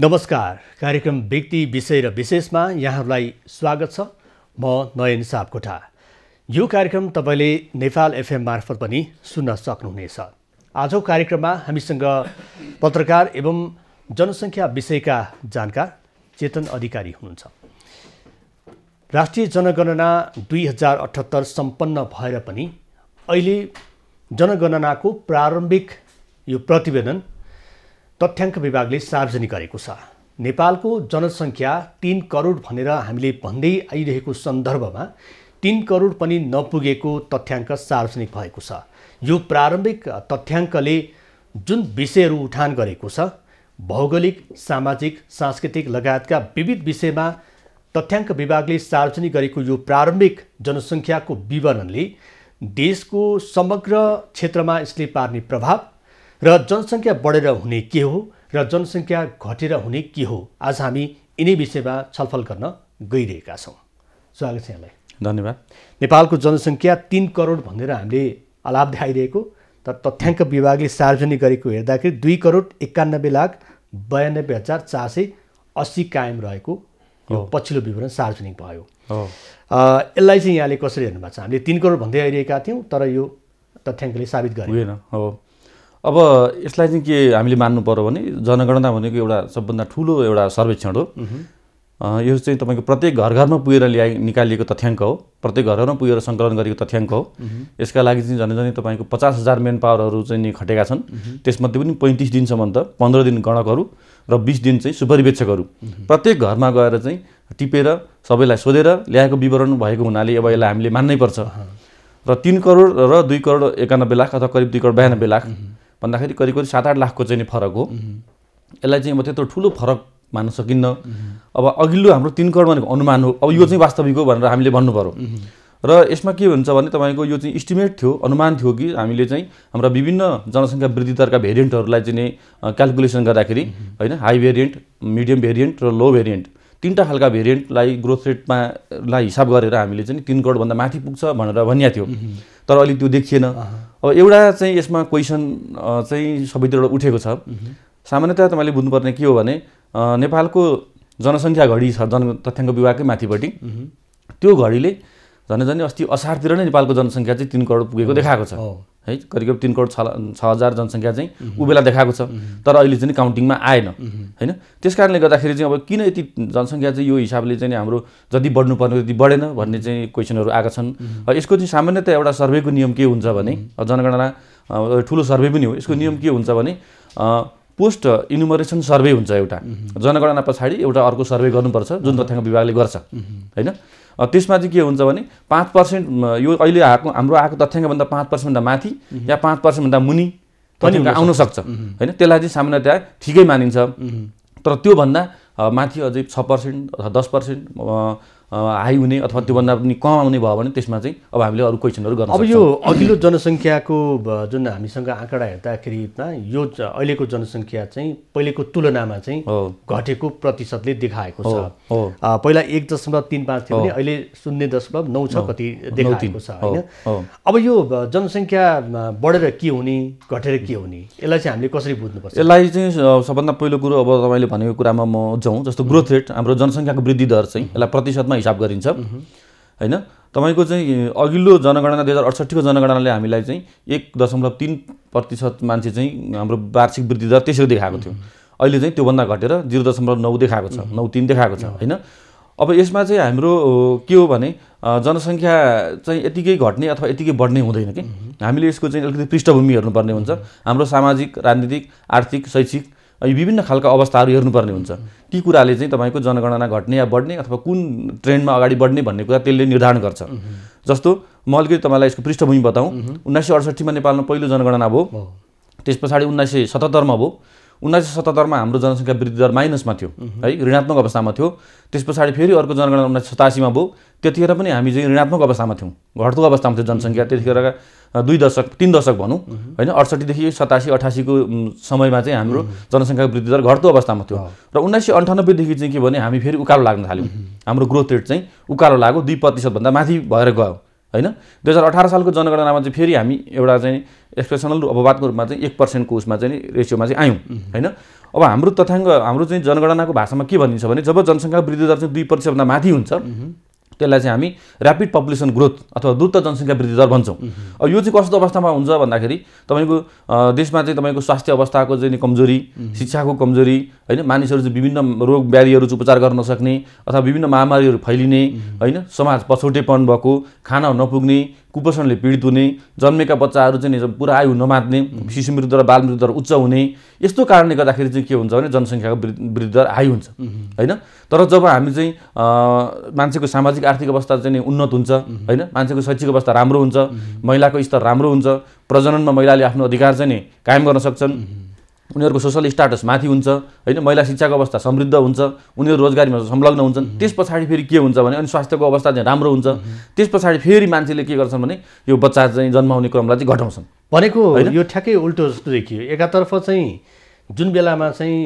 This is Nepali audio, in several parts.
नमस्कार कार्यक्रम व्यक्ति विषय र विशेषमा यहाँहरूलाई स्वागत छ म नयन सापकोटा यो कार्यक्रम तपाईँले नेपाल एफएम मार्फत पनि सुन्न सक्नुहुनेछ आजको कार्यक्रममा हामीसँग पत्रकार एवं जनसङ्ख्या विषयका जानकार चेतन अधिकारी हुनुहुन्छ राष्ट्रिय जनगणना दुई हजार अठहत्तर सम्पन्न भएर पनि अहिले जनगणनाको प्रारम्भिक यो प्रतिवेदन तथ्याङ्क विभागले सार्वजनिक गरेको छ नेपालको जनसङ्ख्या तिन करोड भनेर हामीले भन्दै आइरहेको सन्दर्भमा तिन करोड पनि नपुगेको तथ्याङ्क सार्वजनिक भएको छ यो प्रारम्भिक तथ्याङ्कले जुन विषयहरू उठान गरेको छ भौगोलिक सामाजिक सांस्कृतिक लगायतका विविध विषयमा तथ्याङ्क विभागले सार्वजनिक गरेको यो प्रारम्भिक जनसङ्ख्याको विवरणले देशको समग्र क्षेत्रमा यसले पार्ने प्रभाव र जनसङ्ख्या बढेर हुने के हो र जनसङ्ख्या घटेर हुने के हो आज हामी यिनै विषयमा छलफल गर्न गइरहेका छौँ स्वागत छ यहाँलाई धन्यवाद नेपालको जनसङ्ख्या तिन करोड भनेर हामीले अलाप देखाइरहेको तर तथ्याङ्क विभागले सार्वजनिक गरेको हेर्दाखेरि दुई करोड एकानब्बे लाख बयानब्बे हजार चार सय अस्सी कायम रहेको यो पछिल्लो विवरण सार्वजनिक भयो यसलाई चाहिँ यहाँले कसरी हेर्नुभएको छ हामीले तिन करोड भन्दै आइरहेका थियौँ तर यो तथ्याङ्कले साबित गरेन हो अब यसलाई चाहिँ के हामीले मान्नु पर्यो भने जनगणना भनेको एउटा सबभन्दा ठुलो एउटा सर्वेक्षण हो यो चाहिँ तपाईँको प्रत्येक घर घरमा पुगेर ल्याइ निकालिएको तथ्याङ्क हो प्रत्येक घर घरमा पुगेर सङ्कलन गरेको तथ्याङ्क हो यसका लागि चाहिँ झन् झन् तपाईँको पचास हजार मेन पावरहरू चाहिँ नि खटेका छन् त्यसमध्ये पनि पैँतिस दिनसम्म त पन्ध्र दिन गणकहरू र बिस दिन चाहिँ सुपरिवेक्षकहरू प्रत्येक घरमा गएर चाहिँ टिपेर सबैलाई सोधेर ल्याएको विवरण भएको हुनाले अब यसलाई हामीले मान्नै पर्छ र तिन करोड र दुई करोड एकानब्बे लाख अथवा करिब दुई करोड बयानब्बे लाख भन्दाखेरि करिब करिब सात आठ लाखको चाहिँ नि फरक हो यसलाई चाहिँ अब त्यत्रो ठुलो फरक मान्न सकिन्न अब अघिल्लो हाम्रो तिन करोड भनेको अनुमान हो अब यो चाहिँ वास्तविक हो भनेर हामीले भन्नु पऱ्यो र यसमा के हुन्छ भने तपाईँको यो चाहिँ इस्टिमेट थियो अनुमान थियो कि हामीले चाहिँ हाम्रा विभिन्न जनसङ्ख्या वृद्धि दरका भेरिएन्टहरूलाई चाहिँ क्यालकुलेसन गर्दाखेरि होइन हाई भेरिएन्ट मिडियम भेरिएन्ट र लो भेरिएन्ट तिनवटा खालका भेरिएन्टलाई ग्रोथ रेटमा लाई हिसाब गरेर हामीले चाहिँ तिन करोडभन्दा माथि पुग्छ भनेर भनिएको थियो तर अहिले त्यो देखिएन अब एउटा चाहिँ यसमा क्वेसन चाहिँ सबैतिर उठेको छ सामान्यतया तपाईँले बुझ्नुपर्ने के हो भने नेपालको जनसङ्ख्या घडी छ जन तथ्याङ्क विभागकै माथिपट्टि त्यो घडीले झन् झन् अस्ति असारतिर नै नेपालको जनसङ्ख्या चाहिँ तिन करोड पुगेको देखाएको छ है करिब करिब तिन करोड छ छ हजार जनसङ्ख्या चाहिँ ऊ बेला देखाएको छ तर अहिले चाहिँ काउन्टिङमा आएन होइन त्यस कारणले गर्दाखेरि चाहिँ अब किन यति जनसङ्ख्या चाहिँ यो हिसाबले चाहिँ हाम्रो जति बढ्नुपर्ने त्यति बढेन भन्ने चाहिँ क्वेसनहरू आएका छन् यसको चाहिँ सामान्यतया एउटा सर्वेको नियम के हुन्छ भने जनगणना ठुलो सर्वे पनि हो यसको नियम के हुन्छ भने पोस्ट इनुमरेसन सर्भे हुन्छ एउटा जनगणना पछाडि एउटा अर्को सर्वे गर्नुपर्छ जुन तथ्याङ्क विभागले गर्छ होइन त्यसमा चाहिँ के हुन्छ भने पाँच पर्सेन्ट यो अहिले आएको हाम्रो आएको तथ्याङ्कभन्दा पाँच पर्सेन्टभन्दा माथि या पाँच पर्सेन्टभन्दा मुनि पनि आउन सक्छ होइन त्यसलाई चाहिँ सामान्यतया ठिकै मानिन्छ तर त्योभन्दा माथि अझै छ पर्सेन्ट अथवा दस पर्सेन्ट हाई हुने अथवा त्योभन्दा पनि कम आउने भयो भने त्यसमा चाहिँ अब हामीले अरू क्वेसनहरू गर्नु अब यो अघिल्लो जनसङ्ख्याको जुन हामीसँग आँकडा हेर्दाखेरि यो अहिलेको जनसङ्ख्या चाहिँ पहिलेको तुलनामा चाहिँ घटेको प्रतिशतले देखाएको छ पहिला एक दशमलव तिन पाँच थियो भने अहिले शून्य दशमलव नौ छ कति देखाएको छ होइन अब यो जनसङ्ख्या बढेर के हुने घटेर के हुने यसलाई चाहिँ हामीले कसरी बुझ्नुपर्छ यसलाई चाहिँ सबभन्दा पहिलो कुरो अब तपाईँले भनेको कुरामा म जाउँ जस्तो ग्रोथ रेट हाम्रो जनसङ्ख्याको वृद्धि दर चाहिँ यसलाई प्रतिशतमा हिसाब गरिन्छ होइन तपाईँको चाहिँ अघिल्लो जनगणना दुई हजार अडसट्ठीको जनगणनाले हामीलाई चाहिँ एक दशमलव तिन प्रतिशत मान्छे चाहिँ हाम्रो वार्षिक वृद्धि दर त्यसरी देखाएको थियो अहिले चाहिँ त्योभन्दा घटेर जिरो दशमलव नौ देखाएको छ नौ तिन देखाएको छ होइन अब यसमा चाहिँ हाम्रो के हो भने जनसङ्ख्या चाहिँ यतिकै घट्ने अथवा यतिकै बढ्ने हुँदैन कि हामीले यसको चाहिँ अलिकति पृष्ठभूमि हेर्नुपर्ने हुन्छ हाम्रो सामाजिक राजनीतिक आर्थिक शैक्षिक यो विभिन्न खालका अवस्थाहरू हेर्नुपर्ने हुन्छ ती कुराले चाहिँ तपाईँको जनगणना घट्ने या बढ्ने अथवा कुन ट्रेन्डमा अगाडि बढ्ने भन्ने कुरा त्यसले निर्धारण गर्छ जस्तो म अलिकति तपाईँलाई यसको पृष्ठभूमि बताउँ उन्नाइस सय अडसठीमा नेपालमा पहिलो जनगणना भयो त्यस पछाडि उन्नाइस सय सतहत्तरमा भयो उन्नाइस सय सतहत्तरमा हाम्रो जनसङ्ख्या वृद्धि दर माइनसमा थियो है ऋणात्मक अवस्थामा थियो त्यस पछाडि फेरि अर्को जनगणना उन्नाइस सय सतासीमा भयो त्यतिखेर पनि हामी चाहिँ ऋणात्मक अवस्थामा थियौँ घट्दो अवस्थामा थियो जनसङ्ख्या त्यतिखेरका दुई दशक तिन दशक भनौँ होइन अडसठीदेखि सतासी अठासीको समयमा चाहिँ हाम्रो जनसङ्ख्याको वृद्धि दर घट्दो अवस्थामा थियो र उन्नाइस सय अन्ठानब्बेदेखि चाहिँ के भने हामी फेरि उकालो लाग्न थाल्यौँ हाम्रो ग्रोथ रेट चाहिँ उकालो लाग्यो दुई प्रतिशतभन्दा माथि भएर गयो होइन दुई हजार अठार सालको जनगणनामा चाहिँ फेरि हामी एउटा चाहिँ एक्सप्रेसनल अपवादको रूपमा चाहिँ एक पर्सेन्टको उसमा चाहिँ रेसियोमा चाहिँ आयौँ होइन अब हाम्रो तथ्याङ्क हाम्रो चाहिँ जनगणनाको भाषामा के भनिन्छ भने जब जनसङ्ख्या वृद्धि दर चाहिँ दुई प्रतिशतभन्दा माथि हुन्छ त्यसलाई चाहिँ हामी ऱ्यापिड पपुलेसन ग्रोथ अथवा द्रुत जनसङ्ख्या वृद्धि दर भन्छौँ अब यो चाहिँ कस्तो अवस्थामा हुन्छ भन्दाखेरि तपाईँको देशमा चाहिँ तपाईँको स्वास्थ्य अवस्थाको चाहिँ कमजोरी शिक्षाको कमजोरी होइन मानिसहरू चाहिँ विभिन्न रोग ब्याधीहरू चाहिँ उपचार गर्न नसक्ने अथवा विभिन्न महामारीहरू फैलिने होइन समाज पछौटेपन भएको खाना नपुग्ने कुपोषणले पीडित हुने जन्मेका बच्चाहरू चाहिँ पुरा आयु नमात्ने शिशु मृत्यु दर बाल मृत्यु उच्च हुने यस्तो कारणले गर्दाखेरि चाहिँ के हुन्छ भने जनसङ्ख्याको वृद्धि दर हाई हुन्छ होइन तर जब हामी चाहिँ मान्छेको सामाजिक आर्थिक अवस्था चाहिँ उन्नत हुन्छ होइन मान्छेको शैक्षिक अवस्था राम्रो हुन्छ महिलाको स्तर राम्रो हुन्छ प्रजननमा महिलाले आफ्नो अधिकार चाहिँ नि कायम गर्न सक्छन् उनीहरूको सोसल स्टाटस माथि हुन्छ होइन महिला शिक्षाको अवस्था समृद्ध हुन्छ उनीहरू रोजगारीमा संलग्न हुन्छन् त्यस पछाडि फेरि के हुन्छ भने अनि स्वास्थ्यको अवस्था चाहिँ राम्रो हुन्छ त्यस पछाडि फेरि मान्छेले के गर्छन् भने यो बच्चा चाहिँ जन्माउने क्रमलाई चाहिँ घटाउँछन् भनेको यो ठ्याक्कै उल्टो जस्तो देखियो एकातर्फ चाहिँ जुन बेलामा चाहिँ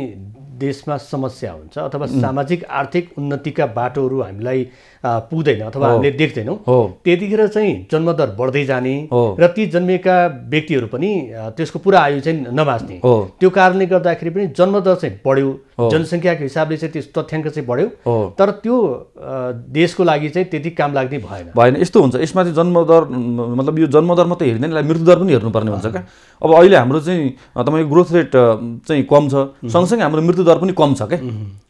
देशमा समस्या हुन्छ अथवा सामाजिक आर्थिक उन्नतिका बाटोहरू हामीलाई पुग्दैन अथवा हामीले देख्दैनौँ त्यतिखेर चाहिँ जन्मदर बढ्दै जाने र ती जन्मिएका व्यक्तिहरू पनि त्यसको पुरा आयु चाहिँ नबाँच्ने त्यो कारणले गर्दाखेरि पनि जन्मदर चाहिँ बढ्यो जनसङ्ख्याको हिसाबले चाहिँ त्यस तथ्याङ्क चाहिँ बढ्यो तर त्यो देशको लागि चाहिँ त्यति काम लाग्ने भएन भएन यस्तो हुन्छ यसमा चाहिँ जन्मदर मतलब यो जन्मदर मात्रै हेर्दैन मृत्युदर पनि हेर्नुपर्ने हुन्छ क्या अब अहिले हाम्रो चाहिँ तपाईँको ग्रोथ रेट चाहिँ कम छ सँगसँगै हाम्रो मृत्युदर मृत्युदर पनि कम छ क्या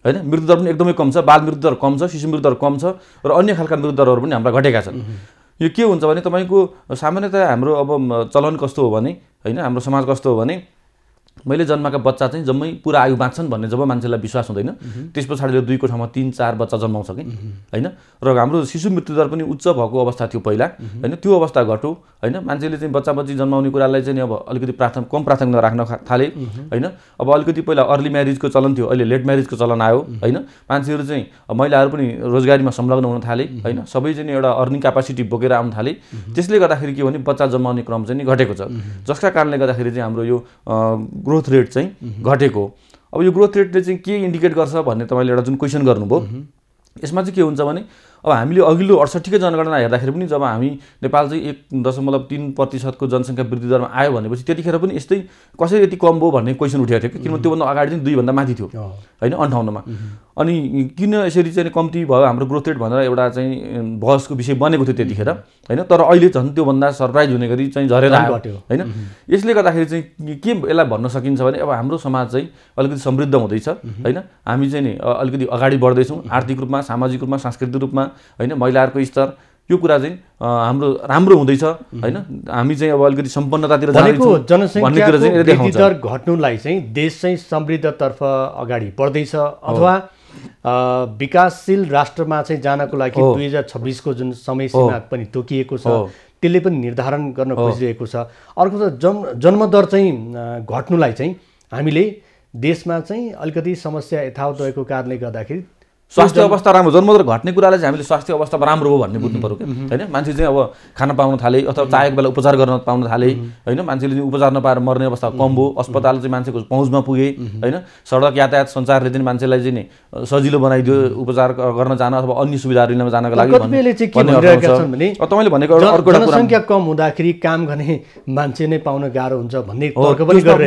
होइन मृत्युदर पनि एकदमै कम छ बाल मृत्युदर कम छ शिशु मृत्युदर कम छ र अन्य खालका मृत्युदरहरू पनि हाम्रा घटेका छन् यो के हुन्छ भने तपाईँको सामान्यतया हाम्रो अब चलन कस्तो हो भने होइन हाम्रो समाज कस्तो हो भने मैले जन्माएको बच्चा चाहिँ जम्मै पुरा आयु बाँच्छन् भन्ने जब मान्छेलाई विश्वास हुँदैन त्यस पछाडिले दुईको ठाउँमा तिन चार बच्चा जन्माउँछ कि होइन र हाम्रो शिशु मृत्युदर पनि उच्च भएको अवस्था थियो पहिला होइन त्यो अवस्था घट्यो होइन मान्छेले चाहिँ बच्चा बच्ची जन्माउने कुरालाई चाहिँ अब अलिकति प्राथमिक कम प्राथमिकता राख्न थाले होइन अब अलिकति पहिला अर्ली म्यारिजको चलन थियो अहिले लेट म्यारिजको चलन आयो होइन मान्छेहरू चाहिँ महिलाहरू पनि रोजगारीमा संलग्न हुन थाले होइन सबै चाहिँ एउटा अर्निङ क्यापासिटी बोकेर आउन थाले त्यसले गर्दाखेरि के भने बच्चा जन्माउने क्रम चाहिँ घटेको छ जसका कारणले गर्दाखेरि चाहिँ हाम्रो यो ग्रोथ रेट चाहिँ mhm. घटेको अब यो ग्रोथ रेटले चाहिँ के इन्डिकेट गर्छ भन्ने तपाईँले एउटा जुन क्वेसन गर्नुभयो mhm. यसमा चाहिँ के हुन्छ भने अब हामीले अघिल्लो अडसट्ठीको जनगणना हेर्दाखेरि पनि जब हामी नेपाल चाहिँ एक दशमलव तिन प्रतिशतको जनसङ्ख्या वृद्धि दरमा आयो भनेपछि त्यतिखेर पनि यस्तै कसरी यति कम भयो भन्ने क्वेसन उठेको थियो कि किनभने त्योभन्दा अगाडि चाहिँ दुईभन्दा माथि थियो होइन अन्ठाउन्नमा अनि किन यसरी चाहिँ कम्ती भयो हाम्रो ग्रोथ रेट भनेर एउटा चाहिँ बहसको विषय बनेको थियो त्यतिखेर होइन तर अहिले झन् त्योभन्दा सरप्राइज हुने गरी चाहिँ झरेर आयो होइन यसले गर्दाखेरि चाहिँ के यसलाई भन्न सकिन्छ भने अब हाम्रो समाज चाहिँ अलिकति समृद्ध हुँदैछ होइन हामी चाहिँ नि अलिकति अगाडि बढ्दैछौँ आर्थिक रूपमा सामाजिक रूपमा सांस्कृतिक रूपमा होइन महिलाहरूको स्तर यो कुरा चाहिँ हाम्रो राम्रो हुँदैछ होइन हामी चाहिँ अब अलिकति सम्पन्नतातिर जनसङ्ख्या दर घट्नुलाई चाहिँ देश चाहिँ समृद्धतर्फ अगाडि बढ्दैछ अथवा विकासशील राष्ट्रमा चाहिँ जानको लागि दुई हजार छब्बिसको जुन समय सीमा पनि तोकिएको छ त्यसले पनि निर्धारण गर्न खोजिरहेको छ अर्को त जन् जन्मदर चाहिँ घट्नुलाई चाहिँ हामीले देशमा चाहिँ अलिकति समस्या यथावत रहेको कारणले गर्दाखेरि स्वास्थ्य अवस्था राम्रो जन्मदर घट्ने कुरालाई चाहिँ हामीले स्वास्थ्य अवस्थामा राम्रो हो भन्ने बुझ्नु पऱ्यो क्या होइन मान्छे चाहिँ अब खान पाउन थाले अथवा चाहेको बेला उपचार गर्न पाउन थाले होइन मान्छेले चाहिँ उपचार नपाएर मर्ने अवस्था कम भयो अस्पताल चाहिँ मान्छेको पहुँचमा पुगे होइन सडक यातायात सञ्चारले चाहिँ मान्छेलाई चाहिँ सजिलो बनाइदियो उपचार गर्न जान अथवा अन्य सुविधाहरू लिन जानको लागि तपाईँले भनेको अर्को सङ्ख्या कम हुँदाखेरि काम गर्ने मान्छे नै पाउन गाह्रो हुन्छ भन्ने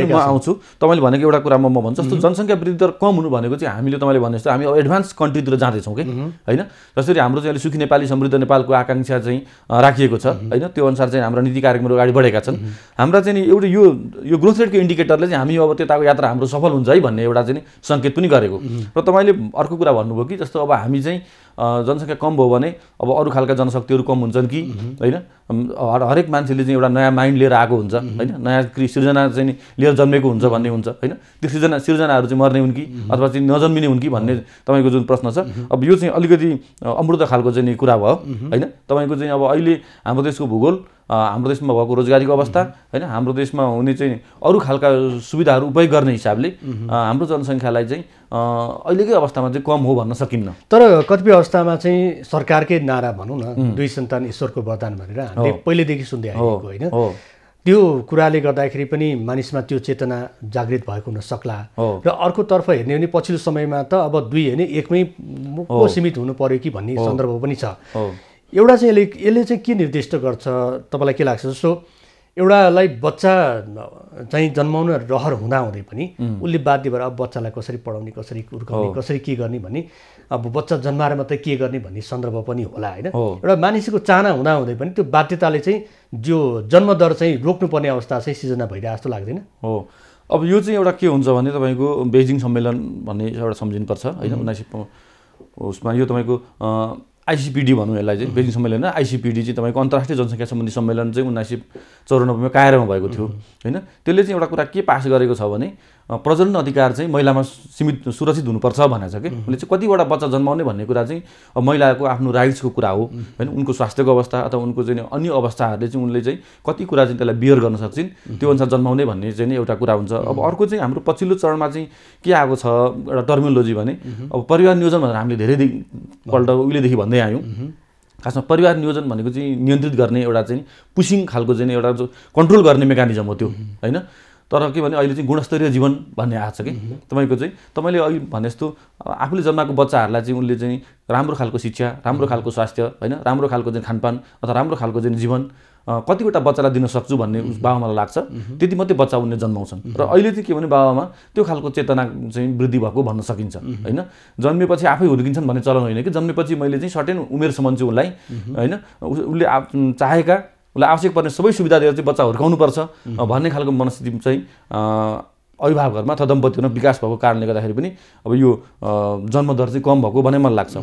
म आउँछु तपाईँले भनेको एउटा कुरा म भन्छु जस्तो जनसङ्ख्या वृद्धि दर कम हुनु भनेको चाहिँ हामीले तपाईँले भने जस्तो हामी एडभान्स कन्ट्री कन्ट्रीतिर जाँदैछौँ कि होइन जसरी हाम्रो चाहिँ अहिले सुखी नेपाली समृद्ध नेपालको आकाङ्क्षा चाहिँ राखिएको छ होइन त्यो अनुसार चाहिँ हाम्रो नीति कार्यक्रमहरू अगाडि बढेका छन् हाम्रा चाहिँ एउटा यो यो ग्रोथ रेटको इन्डिकेटरले चाहिँ हामी अब त्यताको यात्रा हाम्रो सफल हुन्छ है भन्ने एउटा चाहिँ सङ्केत पनि गरेको र तपाईँले अर्को कुरा भन्नुभयो कि जस्तो अब हामी चाहिँ जनसङ्ख्या कम भयो भने अब अरू खालका जनशक्तिहरू कम हुन्छन् कि होइन हरेक मान्छेले चाहिँ एउटा नयाँ माइन्ड लिएर आएको हुन्छ होइन नयाँ कृषि सिर्जना चाहिँ लिएर जन्मेको हुन्छ भन्ने हुन्छ होइन त्यो सिर्जना सिर्जनाहरू चाहिँ मर्ने हुन् कि अथवा चाहिँ नजन्मिने हुन् कि भन्ने तपाईँको जुन प्रश्न छ अब यो चाहिँ अलिकति अमृत खालको चाहिँ कुरा भयो होइन तपाईँको चाहिँ अब अहिले हाम्रो देशको भूगोल हाम्रो देशमा भएको रोजगारीको अवस्था होइन हाम्रो देशमा हुने चाहिँ अरू खालका सुविधाहरू उपयोग गर्ने हिसाबले हाम्रो जनसङ्ख्यालाई चाहिँ अहिलेकै अवस्थामा चाहिँ कम हो भन्न सकिन्न तर कतिपय अवस्थामा चाहिँ सरकारकै नारा भनौँ न दुई सन्तान ईश्वरको वरदान भनेर हामीले पहिल्यैदेखि सुन्दै आएको होइन त्यो कुराले गर्दाखेरि पनि मानिसमा त्यो चेतना जागृत भएको हुन सक्ला र अर्कोतर्फ हेर्ने हो भने पछिल्लो समयमा त अब दुई होइन एकमै सीमित हुनु पर्यो कि भन्ने सन्दर्भ पनि छ एउटा चाहिँ यसले यसले चाहिँ के निर्दिष्ट गर्छ तपाईँलाई के लाग्छ जस्तो एउटालाई बच्चा चाहिँ जन्माउन रहर हुँदाहुँदै पनि उसले बाध्य भएर अब बच्चालाई कसरी पढाउने कसरी हुर्काउने कसरी के गर्ने भन्ने अब बच्चा जन्माएर मात्रै के गर्ने भन्ने सन्दर्भ पनि होला होइन एउटा मानिसको चाहना हुँदाहुँदै पनि त्यो बाध्यताले चाहिँ जो जन्मदर चाहिँ रोक्नुपर्ने अवस्था चाहिँ सिर्जना भइरहेको जस्तो लाग्दैन हो अब यो चाहिँ एउटा के हुन्छ भने तपाईँको बेजिङ सम्मेलन भन्ने एउटा सम्झिनुपर्छ होइन उन्नाइस सय उसमा यो तपाईँको आइसिपिडी भनौँ यसलाई चाहिँ बेजिङ सम्मेलन आइसिपिडी चाहिँ तपाईँको अन्तर्राष्ट्रिय जनसङ्ख्या सम्बन्धी सम्मेलन चाहिँ उन्नाइस सय चौरानब्बेमा कायरमा भएको थियो होइन त्यसले चाहिँ एउटा कुरा के पास गरेको छ भने प्रजनन अधिकार चाहिँ महिलामा सीमित सुरक्षित हुनुपर्छ भनेर छ कि उसले चाहिँ कतिवटा बच्चा जन्माउने भन्ने कुरा चाहिँ महिलाको आफ्नो राइट्सको कुरा हो होइन उनको स्वास्थ्यको अवस्था अथवा उनको चाहिँ अन्य अवस्थाहरूले चाहिँ उनले चाहिँ कति कुरा चाहिँ त्यसलाई बियर गर्न सक्छन् त्यो अनुसार जन्माउने भन्ने चाहिँ एउटा कुरा हुन्छ अब अर्को चाहिँ हाम्रो पछिल्लो चरणमा चाहिँ के आएको छ एउटा टर्मिनोलोजी भने अब परिवार नियोजन भनेर हामीले धेरै पल्ट उहिलेदेखि भन्दै आयौँ खासमा परिवार नियोजन भनेको चाहिँ नियन्त्रित गर्ने एउटा चाहिँ पुसिङ खालको चाहिँ एउटा कन्ट्रोल गर्ने मेकानिजम हो त्यो होइन तर के भने अहिले चाहिँ गुणस्तरीय जीवन भन्ने आएको छ कि तपाईँको चाहिँ तपाईँले अघि भने जस्तो आफूले जन्माएको बच्चाहरूलाई चाहिँ उनले चाहिँ राम्रो खालको शिक्षा राम्रो खालको स्वास्थ्य होइन राम्रो खालको चाहिँ खानपान अथवा राम्रो खालको चाहिँ जीवन कतिवटा बच्चालाई दिन सक्छु भन्ने बाबामालाई लाग्छ त्यति मात्रै बच्चा उनले जन्माउँछन् र अहिले चाहिँ के भने बाबामा त्यो खालको चेतना चाहिँ वृद्धि भएको भन्न सकिन्छ होइन जन्मेपछि आफै हुर्किन्छन् भन्ने चलन होइन कि जन्मेपछि मैले चाहिँ सर्टेन उमेरसम्म चाहिँ उसलाई होइन उसले चाहेका उसलाई आवश्यक पर्ने सबै सुविधा दिएर चाहिँ बच्चा हुर्काउनुपर्छ भन्ने खालको मनस्थिति चाहिँ अभिभावकहरूमा अथवा दम्पतिहरूमा विकास भएको कारणले गर्दाखेरि पनि अब यो जन्मदर चाहिँ कम भएको भन्ने मलाई लाग्छ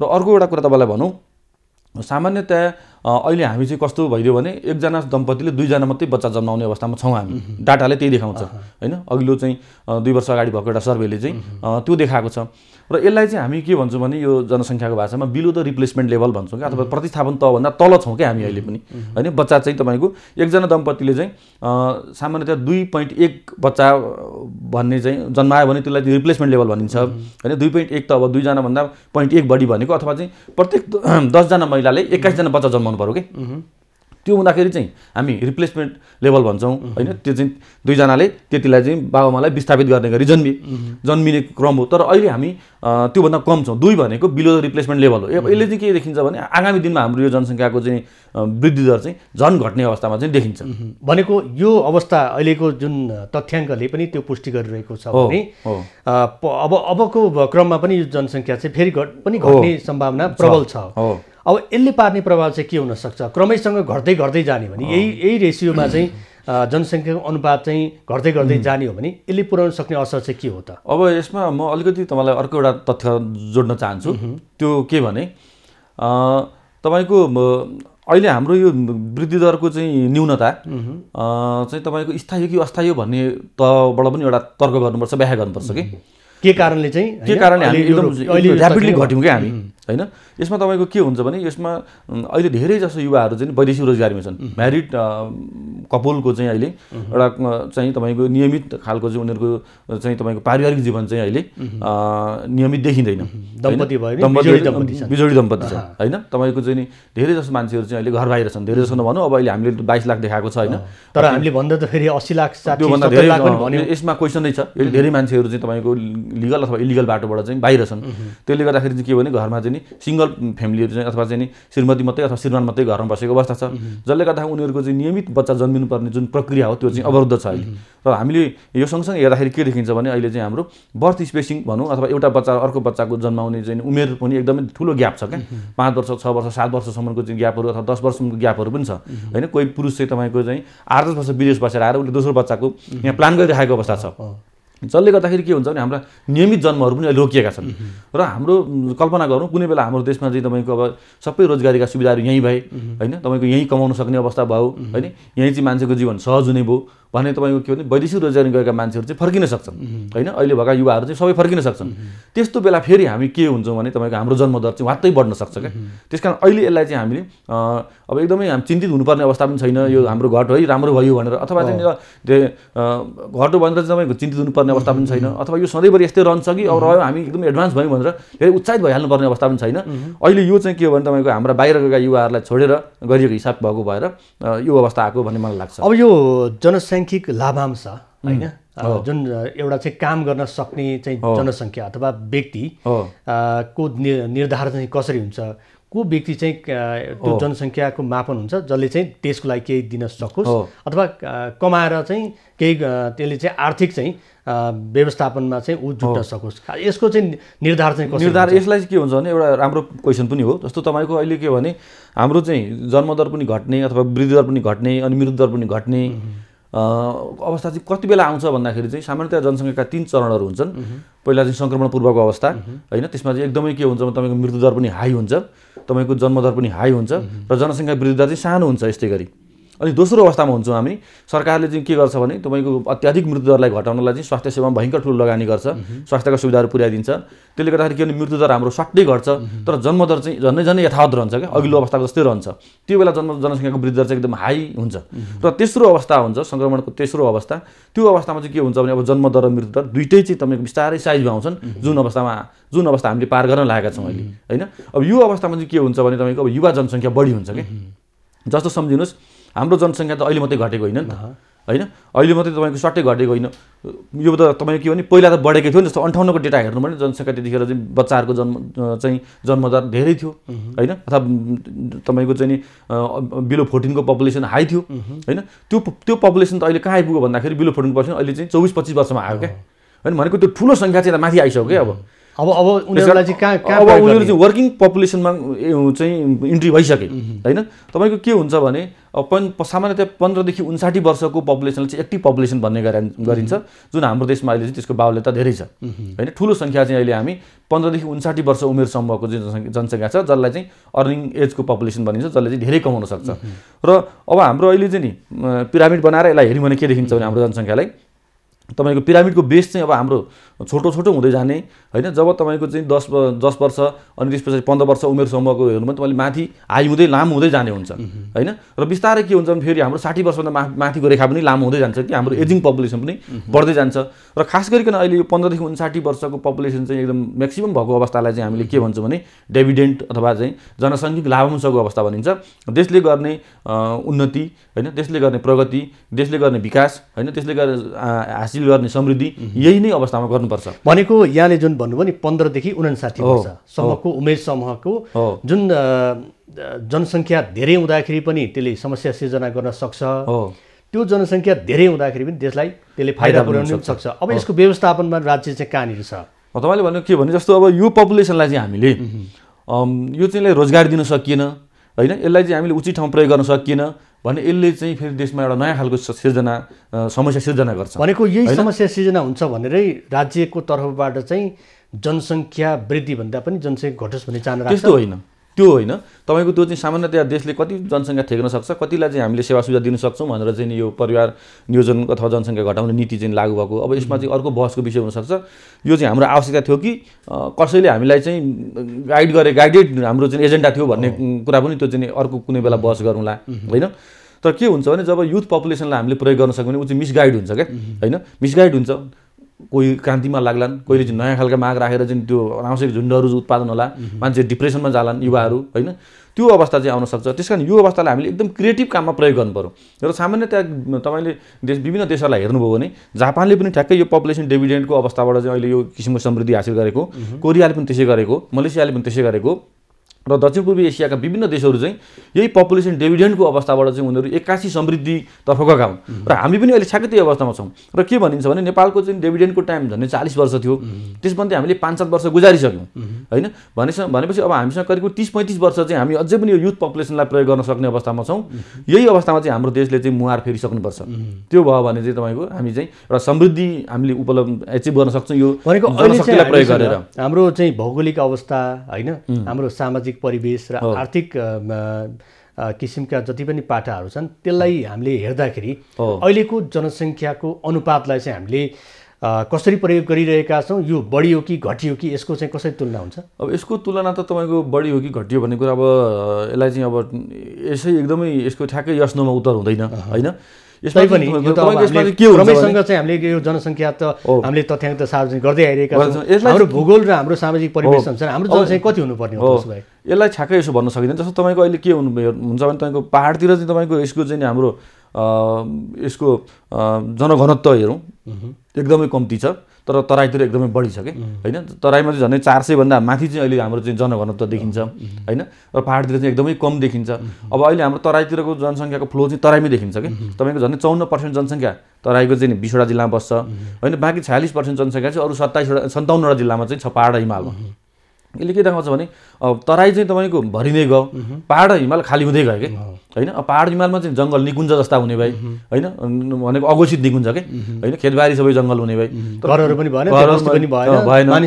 र अर्को एउटा कुरा तपाईँलाई भनौँ सामान्यतया अहिले हामी चाहिँ कस्तो भइदियो भने एकजना दम्पतिले दुईजना मात्रै बच्चा जन्माउने अवस्थामा छौँ हामी डाटाले त्यही देखाउँछ होइन अघिल्लो चाहिँ दुई वर्ष अगाडि भएको एउटा सर्वेले चाहिँ त्यो देखाएको छ र यसलाई चाहिँ हामी के भन्छौँ भने यो जनसङ्ख्याको भाषामा बिलो द रिप्लेसमेन्ट लेभल भन्छौँ क्या अथवा प्रतिस्थापन तहभन्दा तल छौँ क्या हामी अहिले पनि होइन बच्चा चाहिँ तपाईँको एकजना दम्पतिले चाहिँ सामान्यतया दुई पोइन्ट एक बच्चा भन्ने चाहिँ जन्मायो भने त्यसलाई रिप्लेसमेन्ट लेभल भनिन्छ होइन दुई पोइन्ट एक त अब दुईजनाभन्दा पोइन्ट एक बढी भनेको अथवा चाहिँ प्रत्येक दसजना महिलाले एक्काइसजना बच्चा जन्माउनु पऱ्यो कि त्यो हुँदाखेरि चाहिँ हामी रिप्लेसमेन्ट लेभल भन्छौँ होइन त्यो चाहिँ दुईजनाले त्यतिलाई चाहिँ बाबामालाई विस्थापित गर्ने गरी जन्मिए जन्मिने क्रम हो तर अहिले हामी त्योभन्दा कम छौँ दुई भनेको बिलो द रिप्लेसमेन्ट लेभल हो यसले चाहिँ के देखिन्छ भने आगामी दिनमा हाम्रो यो जनसङ्ख्याको चाहिँ वृद्धि दर चाहिँ झन् घट्ने अवस्थामा चाहिँ देखिन्छ भनेको यो अवस्था अहिलेको जुन तथ्याङ्कले पनि त्यो पुष्टि गरिरहेको छ भने अब अबको क्रममा पनि यो जनसङ्ख्या चाहिँ फेरि घट पनि घट्ने सम्भावना प्रबल छ अब यसले पार्ने प्रभाव चाहिँ के हुनसक्छ क्रमैसँग घट्दै घट्दै जाने भने यही यही रेसियोमा चाहिँ जनसङ्ख्याको अनुपात चाहिँ घट्दै घट्दै जाने हो भने यसले पुर्याउन सक्ने असर चाहिँ के हो त अब यसमा म अलिकति तपाईँलाई अर्को एउटा तथ्य जोड्न चाहन्छु त्यो के भने तपाईँको अहिले हाम्रो यो वृद्धि दरको चाहिँ न्यूनता चाहिँ तपाईँको स्थायी कि अस्थायी भन्ने तबाट पनि एउटा तर्क गर्नुपर्छ व्याख्या गर्नुपर्छ कि के कारणले चाहिँ के कारणले हामी एकदम ऱ्यापिडली घट्यौँ क्या हामी होइन यसमा तपाईँको के हुन्छ भने यसमा अहिले धेरै जसो युवाहरू चाहिँ वैदेशिक रोजगारीमा छन् म्यारिड कपोलको चाहिँ अहिले एउटा चाहिँ तपाईँको नियमित खालको चाहिँ उनीहरूको चाहिँ तपाईँको पारिवारिक जीवन चाहिँ अहिले नियमित देखिँदैन बिजोडी दम्पति छ होइन तपाईँको चाहिँ नि धेरै जसो मान्छेहरू चाहिँ अहिले घर बाहिर छन् धेरै जसो नभनौँ अब अहिले हामीले बाइस लाख देखाएको छ होइन तर हामीले भन्दा त फेरि अस्सी लाख त्योभन्दा धेरै यसमा नै छ धेरै मान्छेहरू चाहिँ तपाईँको लिगल अथवा इलिगल बाटोबाट चाहिँ बाहिर छन् त्यसले गर्दाखेरि चाहिँ के भने घरमा चाहिँ नि सिङ्गल फ्यामिलीहरू चाहिँ अथवा चाहिँ नि श्रीमती मात्रै अथवा श्रीमान मात्रै घरमा बसेको अवस्था छ जसले गर्दा उनीहरूको चाहिँ नियमित बच्चा जन्मिनुपर्ने जुन प्रक्रिया हो त्यो चाहिँ अवरुद्ध छ अहिले र हामीले यो सँगसँगै हेर्दाखेरि के देखिन्छ भने अहिले चाहिँ हाम्रो बर्थ स्पेसिङ भनौँ अथवा एउटा बच्चा अर्को बच्चाको जन्माउने चाहिँ उमेर पनि एकदमै ठुलो ग्याप छ क्या पाँच वर्ष छ वर्ष सात वर्षसम्मको चाहिँ ग्यापहरू अथवा दस वर्षको ग्यापहरू पनि छ होइन कोही पुरुष चाहिँ तपाईँको चाहिँ आठ दस वर्ष विदेश बसेर आएर उसले दोस्रो बच्चाको यहाँ प्लान गरिराखेको अवस्था छ जसले गर्दाखेरि के हुन्छ भने हाम्रा नियमित जन्महरू पनि अहिले रोकिएका छन् र हाम्रो कल्पना गरौँ कुनै बेला हाम्रो देशमा चाहिँ तपाईँको अब सबै रोजगारीका सुविधाहरू यहीँ भए होइन तपाईँको यहीँ कमाउन सक्ने अवस्था भयो होइन यहीँ चाहिँ मान्छेको जीवन सहज हुने भयो भने तपाईँको के भने वैदेशिक रोजगारी गएका मान्छेहरू चाहिँ फर्किन सक्छन् होइन अहिले भएका युवाहरू चाहिँ सबै फर्किन सक्छन् त्यस्तो बेला फेरि हामी के हुन्छौँ भने तपाईँको हाम्रो जन्मदर चाहिँ वात्तै बढ्न सक्छ क्या त्यस कारण अहिले यसलाई चाहिँ हामीले अब एकदमै हामी चिन्तित हुनुपर्ने अवस्था पनि छैन यो हाम्रो घट है राम्रो भयो भनेर अथवा चाहिँ घटो भनेर चाहिँ तपाईँको चिन्तित हुनुपर्ने अवस्था पनि छैन अथवा यो सधैँभरि यस्तै रहन्छ कि अब रह्यो हामी एकदम एडभान्स भयौँ भनेर धेरै उत्साहित भइहाल्नुपर्ने अवस्था पनि छैन अहिले यो चाहिँ के हो भने तपाईँको हाम्रा बाहिर गएका युवाहरूलाई छोडेर गरिएको हिसाब भएको भएर यो अवस्था आएको भन्ने मलाई लाग्छ अब यो जनस जनसाङ्ख्यिक लाभांश होइन जुन एउटा चाहिँ काम गर्न सक्ने चाहिँ जनसङ्ख्या अथवा व्यक्ति को निर्धारण चाहिँ कसरी हुन्छ को व्यक्ति चाहिँ त्यो जनसङ्ख्याको मापन हुन्छ जसले चाहिँ देशको लागि केही दिन सकोस् अथवा कमाएर चाहिँ केही त्यसले चाहिँ आर्थिक चाहिँ व्यवस्थापनमा चाहिँ ऊ जुट्न सकोस् यसको चाहिँ निर्धार चाहिँ निर्धार यसलाई चाहिँ के हुन्छ भने एउटा राम्रो क्वेसन पनि हो जस्तो तपाईँको अहिले के भने हाम्रो चाहिँ जन्मदर पनि घट्ने अथवा वृद्धिदर पनि घट्ने अनि मृत्युदर पनि घट्ने अवस्था चाहिँ कति बेला आउँछ भन्दाखेरि चाहिँ सामान्यतया जनसङ्ख्याका तिन चरणहरू हुन्छन् पहिला चाहिँ सङ्क्रमण पूर्वको अवस्था होइन त्यसमा चाहिँ एकदमै के हुन्छ भने तपाईँको मृत्युदर पनि हाई हुन्छ तपाईँको जन्मदर पनि हाई हुन्छ र जनसङ्ख्या वृद्धिदर चाहिँ सानो हुन्छ यस्तै गरी अनि दोस्रो अवस्थामा हुन्छौँ हामी सरकारले चाहिँ के गर्छ भने तपाईँको अत्याधिक मृत्युदरलाई घटाउनलाई चाहिँ स्वास्थ्य सेवामा भयङ्कर ठुलो लगानी गर्छ स्वास्थ्यको सुविधाहरू पुर्याइदिन्छ त्यसले गर्दाखेरि के भने मृत्युदर हाम्रो स्वाट्टै घट्छ तर जन्मदर चाहिँ झन्नै झन्नै यथावत रहन्छ क्या अघिल्लो अवस्थाको जस्तै रहन्छ त्यो बेला जन्म जनसङ्ख्याको वृद्धि दर चाहिँ एकदम हाई हुन्छ र तेस्रो अवस्था हुन्छ सङ्क्रमणको तेस्रो अवस्था त्यो अवस्थामा चाहिँ के हुन्छ भने अब जन्मदर र मृत्युदर दुइटै चाहिँ तपाईँको बिस्तारै साइजमा आउँछन् जुन अवस्थामा जुन अवस्था हामीले पार गर्न लागेका छौँ अहिले होइन अब यो अवस्थामा चाहिँ के हुन्छ भने तपाईँको अब युवा जनसङ्ख्या बढी हुन्छ क्या जस्तो सम्झिनुहोस् हाम्रो जनसङ्ख्या त अहिले मात्रै घटेको होइन नि त होइन अहिले मात्रै तपाईँको सट्टै घटेको होइन यो त तपाईँको के भने पहिला त बढेको थियो नि जस्तो अन्ठाउन्नको डेटा हेर्नु भने जनसङ्ख्या त्यतिखेर चाहिँ बच्चाहरूको जन्म चाहिँ जन्मदर धेरै थियो होइन अथवा तपाईँको चाहिँ नि बिलो फोर्टिनको पपुलेसन हाई थियो होइन त्यो त्यो पपुलेसन त अहिले कहाँ आइपुग्यो भन्दाखेरि बिलो फोर्टिन पर्सेन्ट अहिले चाहिँ चौबिस पच्चिस वर्षमा आयो क्या होइन भनेको त्यो ठुलो सङ्ख्या चाहिँ माथि आइसक्यो क्या अब अब अब उनीहरूलाई चाहिँ कहाँ कहाँ अब उनीहरू चाहिँ वर्किङ पपुलेसनमा चाहिँ इन्ट्री भइसके होइन तपाईँको के हुन्छ भने पन् सामान्यतया पन्ध्रदेखि उन्साठी वर्षको पपुलेसनलाई चाहिँ एक्टिभ पपुलेसन भन्ने गरिन्छ जुन हाम्रो देशमा अहिले चाहिँ त्यसको बाहुल्यता धेरै छ होइन ठुलो सङ्ख्या चाहिँ अहिले हामी पन्ध्रदेखि उन्साठी वर्ष उमेर समूहको जुन जनसङ्ख्या छ जसलाई चाहिँ अर्निङ एजको पपुलेसन भनिन्छ जसले चाहिँ धेरै कमाउन सक्छ र अब हाम्रो अहिले चाहिँ नि पिरामिड बनाएर यसलाई हेऱ्यौँ भने के देखिन्छ भने हाम्रो जनसङ्ख्यालाई तपाईँको पिरामिडको बेस चाहिँ अब हाम्रो छोटो छोटो हुँदै जाने होइन जब तपाईँको चाहिँ दस दस वर्ष अनि त्यसपछि पन्ध्र वर्ष उमेर समूहको हेर्नु भने तपाईँले माथि हाई हुँदै लामो हुँदै जाने हुन्छ होइन र बिस्तारै के हुन्छ भने फेरि हाम्रो साठी वर्षभन्दा मा माथिको रेखा पनि लामो हुँदै जान्छ कि हाम्रो एजिङ पपुलेसन पनि बढ्दै जान्छ र खास गरिकन अहिले यो पन्ध्रदेखि उन्साठी वर्षको पपुलेसन चाहिँ एकदम म्याक्सिमम् भएको अवस्थालाई चाहिँ हामीले के भन्छौँ भने डेभिडेन्ट अथवा चाहिँ जनसाङ्ख्यिक लाभांशको अवस्था भनिन्छ देशले गर्ने उन्नति होइन त्यसले गर्ने प्रगति देशले गर्ने विकास होइन त्यसले गर्ने हासिल गर्ने समृद्धि यही नै अवस्थामा गर्नुपर्छ भनेको यहाँले जुन भन्नुभयो नि पन्ध्रदेखि उनासाठी समूहको उमेर समूहको जुन जनसङ्ख्या धेरै हुँदाखेरि पनि त्यसले समस्या सिर्जना गर्न सक्छ त्यो जनसङ्ख्या धेरै हुँदाखेरि पनि त्यसलाई त्यसले फाइदा पुर्याउन सक्छ अब यसको व्यवस्थापनमा राज्य चाहिँ कहाँनिर छ तपाईँले भन्नु के भने जस्तो अब यो पपुलेसनलाई चाहिँ हामीले यो चाहिँ रोजगार दिन सकिएन होइन यसलाई चाहिँ हामीले उचित ठाउँ प्रयोग गर्न सकिएन भने यसले चाहिँ फेरि देशमा एउटा नयाँ खालको सिर्जना समस्या सिर्जना गर्छ भनेको यही समस्या सिर्जना हुन्छ भनेरै राज्यको तर्फबाट चाहिँ जनसङ्ख्या वृद्धिभन्दा पनि जनसङ्ख्या घटोस् भन्ने चाहना त्यस्तो होइन त्यो होइन तपाईँको त्यो चाहिँ सामान्यतया देशले कति जनसङ्ख्या ठेक्न सक्छ कतिलाई चाहिँ हामीले सेवा सुविधा दिन सक्छौँ भनेर चाहिँ यो परिवार नियोजन अथवा जनसङ्ख्या घटाउने नीति चाहिँ लागू भएको अब यसमा चाहिँ अर्को बहसको विषय हुनसक्छ यो चाहिँ हाम्रो आवश्यकता थियो कि कसैले हामीलाई चाहिँ गाइड गरे गाइडेड हाम्रो चाहिँ एजेन्डा थियो भन्ने कुरा पनि त्यो चाहिँ अर्को कुनै बेला बहस गरौँला होइन तर के हुन्छ भने जब युथ पपुलेसनलाई हामीले प्रयोग गर्न सक्यौँ भने ऊ चाहिँ मिसगाइड हुन्छ क्या होइन मिसगाइड हुन्छ कोही क्रान्तिमा लाग्लान् कोहीले चाहिँ नयाँ खालको माग राखेर चाहिँ त्यो अनावश्यक झुन्डहरू उत्पादन होला मान्छे डिप्रेसनमा जालान् युवाहरू होइन त्यो अवस्था चाहिँ आउन सक्छ त्यस कारण यो अवस्थालाई हामीले एकदम क्रिएटिभ काममा प्रयोग गर्नु पऱ्यो र सामान्यतया तपाईँले देश विभिन्न देशहरूलाई हेर्नुभयो भने जापानले पनि ठ्याक्कै यो पपुलेसन डेभिडेन्टको अवस्थाबाट चाहिँ अहिले यो किसिमको समृद्धि हासिल गरेको कोरियाले पनि त्यसै गरेको मलेसियाले पनि त्यसै गरेको र दक्षिण पूर्वी एसियाका विभिन्न देशहरू चाहिँ यही पपुलेसन डेभिडेन्टको अवस्थाबाट चाहिँ उनीहरू एक्कासी समृद्धितर्फ गएका हुन् र हामी पनि अहिले ठ्याक्कै त्यही अवस्थामा छौँ र के भनिन्छ भने नेपालको चाहिँ डेभिडेन्टको टाइम झन्डै चालिस वर्ष थियो त्यसमध्ये हामीले पाँच सात वर्ष गुजारिसक्यौँ होइन भनेस भनेपछि अब हामीसँग करिब तिस पैँतिस वर्ष चाहिँ हामी अझै पनि यो युथ पपुलेसनलाई प्रयोग गर्न सक्ने अवस्थामा छौँ यही अवस्थामा चाहिँ हाम्रो देशले चाहिँ मुहार फेरिसक्नुपर्छ त्यो भयो भने चाहिँ तपाईँको हामी चाहिँ एउटा समृद्धि हामीले उपलब्ध एचिभ गर्न सक्छौँ यो भनेको प्रयोग गरेर हाम्रो चाहिँ भौगोलिक अवस्था होइन हाम्रो सामाजिक राजनीतिक परिवेश र आर्थिक किसिमका जति पनि पाटाहरू छन् त्यसलाई हामीले हेर्दाखेरि अहिलेको जनसङ्ख्याको अनुपातलाई चाहिँ हामीले कसरी प्रयोग गरिरहेका छौँ यो बढियो कि घटियो कि यसको चाहिँ कसरी तुलना हुन्छ अब यसको तुलना त तपाईँको बढी हो कि घटियो भन्ने कुरा अब यसलाई चाहिँ अब यसै एकदमै यसको ठ्याक्कै यस्नोमा उत्तर हुँदैन होइन क्रमैसँग चाहिँ हामीले यो जनसङ्ख्या त हामीले तथ्याङ्क सार्वजनिक गर्दै आइरहेका छौँ हाम्रो भूगोल र हाम्रो सामाजिक परिवेश अनुसार हाम्रो जनसङ्ख्या कति हुनुपर्ने हो यसलाई छ्याक्कै यसो भन्न सकिँदैन जस्तो तपाईँको अहिले के हुनु हुन्छ भने तपाईँको पाहाडतिर चाहिँ तपाईँको यसको चाहिँ हाम्रो यसको जनघनत्व हेरौँ एकदमै कम्ती छ तर तराईतिर एकदमै बढी छ कि होइन तराईमा चाहिँ झन् चार सयभन्दा माथि चाहिँ अहिले हाम्रो चाहिँ जनघनत्व देखिन्छ होइन र पाहाडतिर चाहिँ एकदमै कम देखिन्छ अब अहिले हाम्रो तराईतिरको जनसङ्ख्याको फ्लो चाहिँ तराईमै देखिन्छ कि तपाईँको झन् चौन्न पर्सेन्ट जनसङ्ख्या तराईको चाहिँ बिसवटा जिल्लामा बस्छ होइन बाँकी छयालिस पर्सेन्ट जनसङ्ख्या चाहिँ अरू सत्ताइसवटा सन्ताउन्नवटा जिल्लामा चाहिँ छ पाहाड हिमालमा यसले के देखाउँछ भने तराई चाहिँ तपाईँको भरिँदै गयो पाहाड हिमाल खाली हुँदै गयो कि होइन पाहाड हिमालमा चाहिँ जङ्गल निकुञ्ज जस्ता हुने भाइ होइन भनेको अघोषित निकुञ्ज के होइन खेतबारी सबै जङ्गल हुने पनि भएन पनि भएन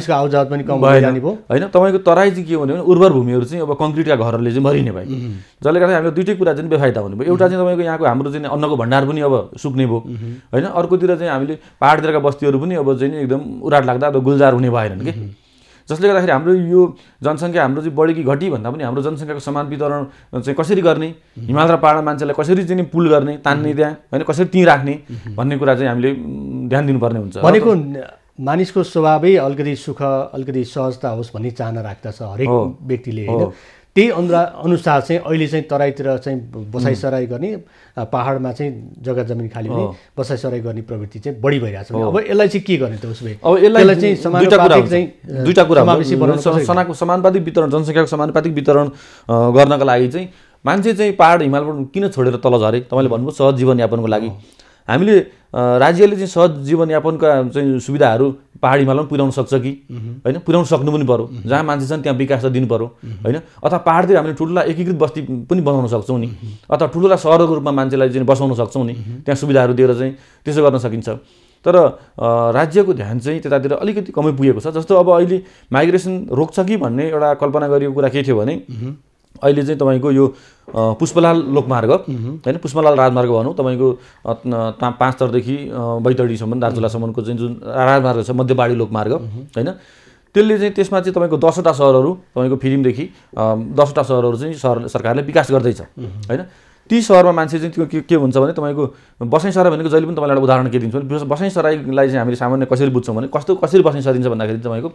कम होइन तपाईँको तराई चाहिँ के हुने भने उर्वर भूमिहरू चाहिँ अब कङ्क्रिटका घरहरूले चाहिँ भरिने भाइ जसले गर्दा हाम्रो दुइटै कुरा चाहिँ बेफाइदा हुने भयो एउटा चाहिँ तपाईँको यहाँको हाम्रो चाहिँ अन्नको भण्डार पनि अब सुक्ने भयो होइन अर्कोतिर चाहिँ हामीले पाहाडतिरका बस्तीहरू पनि अब चाहिँ एकदम उराट लाग्दा अब गुल्जार हुने भएनन् कि जसले गर्दाखेरि हाम्रो यो जनसङ्ख्या हाम्रो चाहिँ बढी कि घटी भन्दा पनि हाम्रो जनसङ्ख्याको समान वितरण चाहिँ कसरी गर्ने हिमाल र पाहाड मान्छेलाई कसरी चाहिँ पुल गर्ने तान्ने त्यहाँ होइन कसरी ती राख्ने भन्ने कुरा चाहिँ हामीले ध्यान दिनुपर्ने हुन्छ भनेको मानिसको स्वभावै अलिकति सुख अलिकति सहजता होस् भन्ने चाहना राख्दछ हरेक व्यक्तिले होइन त्यही अनुरा अनुसार चाहिँ अहिले चाहिँ तराईतिर चाहिँ बसाइसराई गर्ने पाहाडमा चाहिँ जग्गा जमिन खाली बसाइसराई गर्ने प्रवृत्ति चाहिँ बढी भइरहेको छ अब यसलाई चाहिँ के गर्ने त उसले अब यसलाई चाहिँ दुईवटा कुरा सनाको समानुपातिक वितरण जनसङ्ख्याको समानुपातिक वितरण गर्नको लागि चाहिँ मान्छे चाहिँ पाहाड हिमालबाट किन छोडेर तल झरे तपाईँले भन्नुभयो सहज जीवनयापनको लागि हामीले राज्यले चाहिँ सहज जीवनयापनका चाहिँ सुविधाहरू पाहाडीमा पनि पुर्याउन सक्छ कि होइन पुर्याउन सक्नु पनि पऱ्यो जहाँ मान्छे छन् त्यहाँ विकास त दिनु पऱ्यो होइन अथवा पाहाडतिर हामीले ठुल्ठुला एकीकृत बस्ती पनि बनाउन सक्छौँ नि अथवा ठुल्ठुला सहरको रूपमा मान्छेलाई चाहिँ बसाउन सक्छौँ नि त्यहाँ सुविधाहरू दिएर चाहिँ त्यसो गर्न सकिन्छ तर राज्यको ध्यान चाहिँ त्यतातिर अलिकति कमै पुगेको छ जस्तो अब अहिले माइग्रेसन रोक्छ कि भन्ने एउटा कल्पना गरिएको कुरा के थियो भने अहिले चाहिँ तपाईँको यो पुष्पलाल लोकमार्ग होइन पुष्पलाल राजमार्ग भनौँ तपाईँको पाँच तरदेखि बैतडीसम्म दार्जुलासम्मको चाहिँ जुन राजमार्ग छ मध्यबाडी लोकमार्ग होइन त्यसले चाहिँ त्यसमा चाहिँ तपाईँको दसवटा सहरहरू तपाईँको फिल्मदेखि दसवटा सहरहरू चाहिँ सहर सरकारले विकास गर्दैछ होइन ती सहरमा मान्छे चाहिँ त्यो के के हुन्छ भने तपाईँको सरा भनेको जहिले पनि तपाईँलाई एउटा उदाहरण के दिन्छु भने सराईलाई चाहिँ हामीले सामान्य कसरी बुझ्छौँ भने कस्तो कसरी बसैँसराई सरिन्छ भन्दाखेरि तपाईँको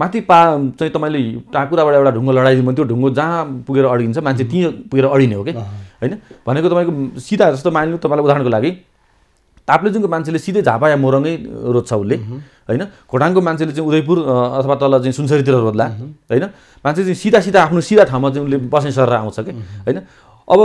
माथि पा चाहिँ तपाईँले टाकुराबाट एउटा ढुङ्गो लडाइदिनु भने त्यो ढुङ्गो जहाँ पुगेर अडिन्छ मान्छे त्यहीँ पुगेर अडिने हो कि होइन भनेको तपाईँको सिधा जस्तो मानिलिनु तपाईँलाई उदाहरणको लागि ताप्लेजुङको मान्छेले सिधै झापा या मोरङै रोज्छ उसले होइन खोटाङको मान्छेले चाहिँ उदयपुर अथवा तल चाहिँ सुनसरीतिर रोज्ला होइन मान्छे चाहिँ सिधा सिधा आफ्नो सिधा ठाउँमा चाहिँ उसले बस्ने सरेर आउँछ कि होइन अब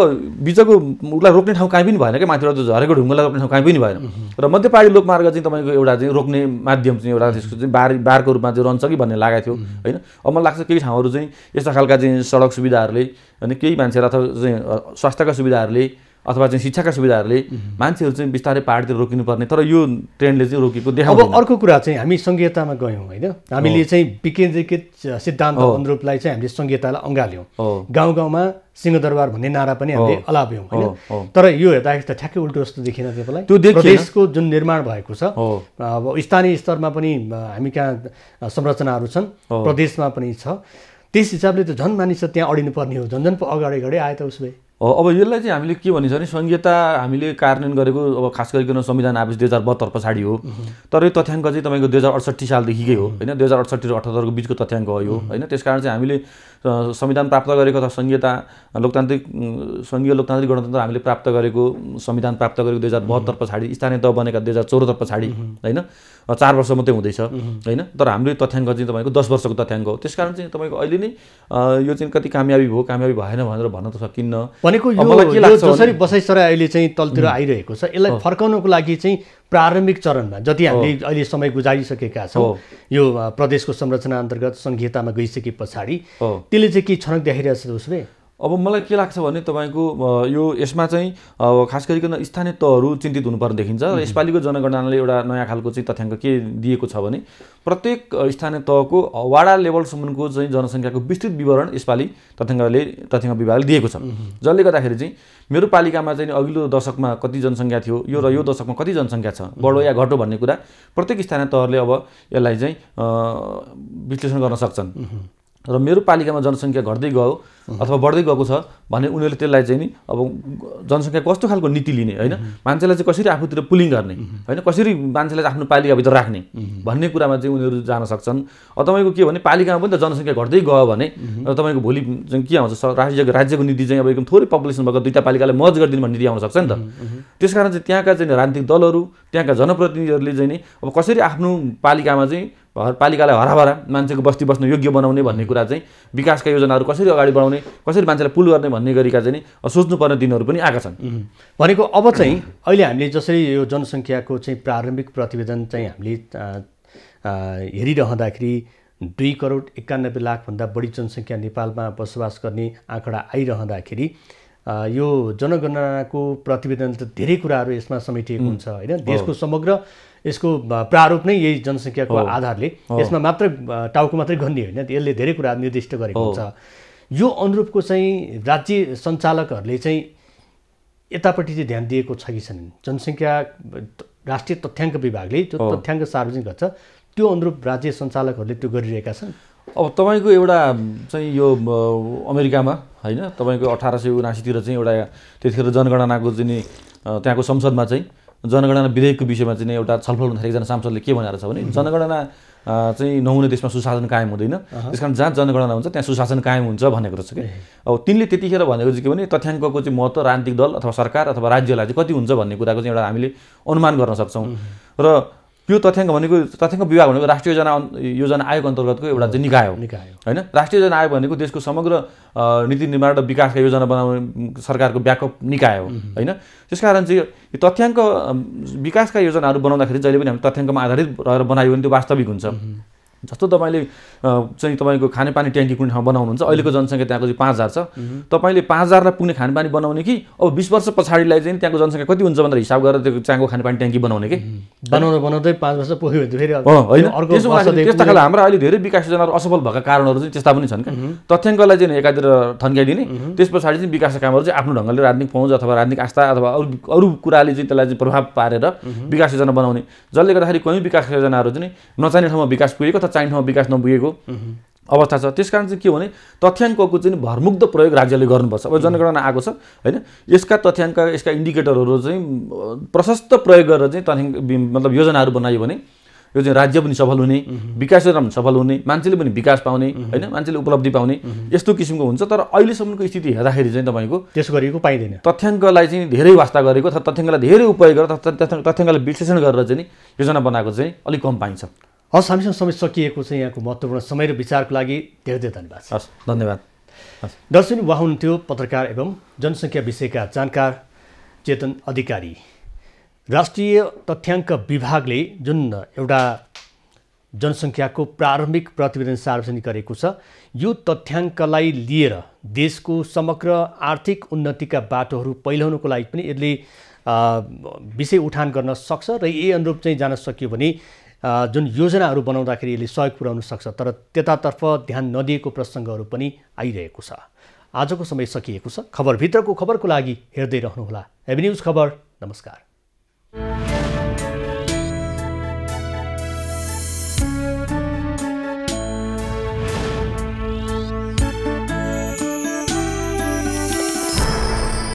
बिचको उसलाई रोक्ने ठाउँ काहीँ पनि भएन क्या माथिबाट झरेको ढुङ्गालाई रोक्ने ठाउँ काहीँ पनि भएन र मध्यपाडी लोकमार्ग चाहिँ तपाईँको एउटा चाहिँ रोक्ने माध्यम चाहिँ एउटा त्यसको चाहिँ बार बारको रूपमा चाहिँ रहन्छ कि भन्ने लागेको थियो होइन अब मलाई लाग्छ केही ठाउँहरू चाहिँ यस्तो खालका चाहिँ सडक सुविधाहरूले अनि केही मान्छेलाई अथवा चाहिँ स्वास्थ्यका सुविधाहरूले अथवा चाहिँ शिक्षाका सुविधाहरूले मान्छेहरू चाहिँ बिस्तारै पाहाडतिर रोकिनुपर्ने तर यो ट्रेन्डले चाहिँ रोकेको देखाउँछ अब अर्को कुरा चाहिँ हामी सङ्घीयतामा गयौँ होइन हामीले चाहिँ विकेन्द्रीकृत सिद्धान्त अनुरूपलाई चाहिँ हामीले सङ्घीयतालाई अँगाल्यौँ गाउँ गाउँमा सिंहदरबार भन्ने नारा पनि हामीले अलाप्यौँ होइन तर यो हेर्दाखेरि त ठ्याक्कै उल्टो जस्तो देखिन तपाईँलाई त्यो देशको जुन निर्माण भएको छ अब स्थानीय स्तरमा पनि हामी कहाँ संरचनाहरू छन् प्रदेशमा पनि छ त्यस हिसाबले त झन् मानिस त्यहाँ पर्ने हो झन् झन् अगाडि अगाडि आए त उसले अब यसलाई चाहिँ हामीले के भनिन्छ भने संहिता हामीले कार्यान्वयन गरेको अब खास गरिकन संविधान आवेश दुई हजार बहत्तर पछाडि हो तर यो तथ्याङ्क चाहिँ तपाईँको दुई हजार अडसट्ठी सालदेखिकै हो होइन दुई हजार अडसट्ठी र अठहत्तरको बिचको तथ्याङ्क हो होइन त्यस कारण चाहिँ हामीले संविधान प्राप्त गरेको अथवा सङ्घीयता लोकतान्त्रिक सङ्घीय लोकतान्त्रिक गणतन्त्र हामीले प्राप्त गरेको संविधान प्राप्त गरेको दुई हजार बहत्तर पछाडि स्थानीय तह बनेका दुई हजार चौहत्तर पछाडि होइन चार वर्ष मात्रै हुँदैछ होइन तर हाम्रो तथ्याङ्क चाहिँ तपाईँको दस वर्षको तथ्याङ्क हो त्यस कारण चाहिँ तपाईँको अहिले नै यो चाहिँ कति कामयाबी भयो कामयाबी भएन भनेर भन्न त सकिन्न भनेको यो जसरी बसाइसराई अहिले चाहिँ तलतिर आइरहेको छ यसलाई फर्काउनको लागि चाहिँ प्रारम्भिक चरणमा जति हामीले अहिले समय गुजारिसकेका छौँ यो प्रदेशको संरचना अन्तर्गत सङ्घीयतामा गइसके पछाडि त्यसले चाहिँ के छनक देखाइरहेछ छ उसले अब मलाई के लाग्छ भने तपाईँको यो यसमा चाहिँ अब खास गरिकन स्थानीय तहहरू चिन्तित हुनुपर्ने देखिन्छ र यसपालिको जनगणनाले एउटा नयाँ खालको चाहिँ तथ्याङ्क के दिएको छ भने प्रत्येक स्थानीय तहको वाडा लेभलसम्मको चाहिँ जनसङ्ख्याको विस्तृत विवरण यसपालि तथ्याङ्कले तथ्याङ्क विभागले दिएको छ जसले गर्दाखेरि चाहिँ मेरो पालिकामा चाहिँ अघिल्लो दशकमा कति जनसङ्ख्या थियो यो र यो दशकमा कति जनसङ्ख्या छ बढो या घटो भन्ने कुरा प्रत्येक स्थानीय तहले अब यसलाई चाहिँ विश्लेषण गर्न सक्छन् र मेरो पालिकामा जनसङ्ख्या घट्दै गयो अथवा बढ्दै गएको छ भने उनीहरूले त्यसलाई चाहिँ नि अब जनसङ्ख्या कस्तो खालको नीति लिने होइन मान्छेलाई चाहिँ कसरी आफूतिर पुलिङ गर्ने होइन कसरी मान्छेलाई आफ्नो पालिकाभित्र राख्ने भन्ने कुरामा चाहिँ उनीहरू जान सक्छन् अब तपाईँको के भने पालिकामा पनि त जनसङ्ख्या घट्दै गयो भने र तपाईँको भोलि चाहिँ के आउँछ राज्यको राज्यको नीति चाहिँ अब एकदम थोरै पपुलेसन भएको दुईवटा पालिकालाई मर्ज गरिदिनु भन्ने नीति आउन सक्छ नि त त्यस कारण चाहिँ त्यहाँका चाहिँ राजनीतिक दलहरू त्यहाँका जनप्रतिनिधिहरूले चाहिँ नि अब कसरी आफ्नो पालिकामा चाहिँ पालिकालाई हराभरा मान्छेको बस्ती बस्न योग्य बनाउने भन्ने कुरा चाहिँ विकासका योजनाहरू कसरी अगाडि बढाउने कसरी मान्छेलाई पुल गर्ने भन्ने गरीका चाहिँ सोच्नुपर्ने दिनहरू पनि आएका छन् भनेको अब चाहिँ अहिले हामीले जसरी यो जनसङ्ख्याको चाहिँ प्रारम्भिक प्रतिवेदन चाहिँ हामीले हेरिरहँदाखेरि दुई करोड एकानब्बे लाखभन्दा बढी जनसङ्ख्या नेपालमा बसोबास गर्ने आँकडा आइरहँदाखेरि यो जनगणनाको प्रतिवेदन त धेरै कुराहरू यसमा समेटिएको हुन्छ होइन देशको समग्र यसको प्रारूप नै यही जनसङ्ख्याको आधारले यसमा मात्र टाउको मात्रै गन्ने होइन यसले धेरै कुरा निर्दिष्ट गरेको हुन्छ यो अनुरूपको चाहिँ राज्य सञ्चालकहरूले चाहिँ यतापट्टि चाहिँ ध्यान दिएको छ कि छैनन् जनसङ्ख्या राष्ट्रिय तथ्याङ्क विभागले त्यो तथ्याङ्क सार्वजनिक गर्छ त्यो अनुरूप राज्य सञ्चालकहरूले त्यो गरिरहेका छन् अब तपाईँको एउटा चाहिँ यो अमेरिकामा होइन तपाईँको अठार सय उनासीतिर चाहिँ एउटा त्यतिखेर जनगणनाको जुन त्यहाँको संसदमा चाहिँ जनगणना विधेयकको विषयमा चाहिँ एउटा छलफल हुँदाखेरि एकजना सांसदले के भनेर छ भने जनगणना चाहिँ नहुने देशमा सुशासन कायम हुँदैन त्यस कारण जहाँ जनगणना हुन्छ त्यहाँ सुशासन कायम हुन्छ भनेको रहेछ कि अब तिनले त्यतिखेर भनेको चाहिँ के भने तथ्याङ्कको चाहिँ महत्त्व राजनीतिक दल अथवा सरकार अथवा राज्यलाई चाहिँ कति हुन्छ भन्ने कुराको चाहिँ एउटा हामीले अनुमान गर्न सक्छौँ र यो तथ्याङ्क भनेको तथ्याङ्क विभाग भनेको राष्ट्रिय योजना योजना आयोग अन्तर्गतको एउटा चाहिँ निकाय हो निकाय होइन राष्ट्रिय योजना आयोग भनेको देशको समग्र नीति निर्माण र विकासका योजना बनाउने सरकारको ब्याकअप निकाय हो होइन त्यस कारण चाहिँ यो तथ्याङ्क विकासका योजनाहरू बनाउँदाखेरि जहिले पनि हामी तथ्याङ्कमा आधारित रहेर बनायो भने त्यो वास्तविक हुन्छ जस्तो तपाईँले चाहिँ तपाईँको खानेपानी ट्याङ्की कुनै ठाउँमा बनाउनुहुन्छ अहिलेको जनसङ्ख्या त्यहाँको चाहिँ पाँच हजार छ तपाईँले पाँच हजारलाई पुग्ने खानेपानी बनाउने कि अब बिस वर्ष पछाडिलाई चाहिँ त्यहाँको जनसङ्ख्या कति हुन्छ भनेर हिसाब गरेर त्यो त्यहाँको खानेपानी ट्याङ्की बनाउने कि बनाउनु बनाउँदै पाँच वर्ष पुग्यो भने त्यस्ता खाले हाम्रा अहिले धेरै विकास योजनाहरू असफल भएका कारणहरू चाहिँ त्यस्ता पनि छन् क्या तथ्याङ्कलाई चाहिँ एकातिर थन्काइदिने त्यस पछाडि चाहिँ विकासका कामहरू चाहिँ आफ्नो ढङ्गले राजनीतिक पहुँच अथवा राजनीतिक आस्था अथवा अरू अरू कुराले चाहिँ त्यसलाई चाहिँ प्रभाव पारेर विकास योजना बनाउने जसले गर्दाखेरि कहीँ विकास योजनाहरू चाहिँ नचाहिने ठाउँमा विकास पुगेको अथवा चाहिने ठाउँमा विकास नपुगेको अवस्था छ त्यस कारण चाहिँ के भने तथ्याङ्कको चाहिँ भरमुक्त प्रयोग राज्यले गर्नुपर्छ अब जनगणना आएको छ होइन यसका तथ्याङ्क यसका इन्डिकेटरहरू चाहिँ प्रशस्त प्रयोग गरेर चाहिँ तथ्याङ्क मतलब योजनाहरू बनायो भने यो चाहिँ राज्य पनि सफल हुने विकास योजना पनि सफल हुने मान्छेले पनि विकास पाउने होइन मान्छेले उपलब्धि पाउने यस्तो किसिमको हुन्छ तर अहिलेसम्मको स्थिति हेर्दाखेरि चाहिँ तपाईँको त्यसो गरिएको पाइँदैन तथ्याङ्कलाई चाहिँ धेरै वास्ता गरेको तथ्याङ्कलाई धेरै उपयोग गरेर तथ्याङ्कलाई विश्लेषण गरेर चाहिँ योजना बनाएको चाहिँ अलिक कम पाइन्छ हस् हामीसँग समय सकिएको छ यहाँको महत्त्वपूर्ण समय र विचारको लागि धेरै धेरै धन्यवाद हस् धन्यवाद दर्शनी उहाँ हुनुहुन्थ्यो पत्रकार एवं जनसङ्ख्या विषयका जानकार चेतन अधिकारी राष्ट्रिय तथ्याङ्क विभागले जुन एउटा जनसङ्ख्याको प्रारम्भिक प्रतिवेदन सार्वजनिक गरेको छ यो तथ्याङ्कलाई लिएर देशको समग्र आर्थिक उन्नतिका बाटोहरू पहिलाउनुको लागि पनि यसले विषय उठान गर्न सक्छ र यही अनुरूप चाहिँ जान सकियो भने जुन योजनाहरू बनाउँदाखेरि यसले सहयोग पुर्याउन सक्छ तर त्यतातर्फ ध्यान नदिएको प्रसङ्गहरू पनि आइरहेको छ आजको समय सकिएको छ खबरभित्रको खबरको लागि हेर्दै रहनुहोला एभिन्युज खबर नमस्कार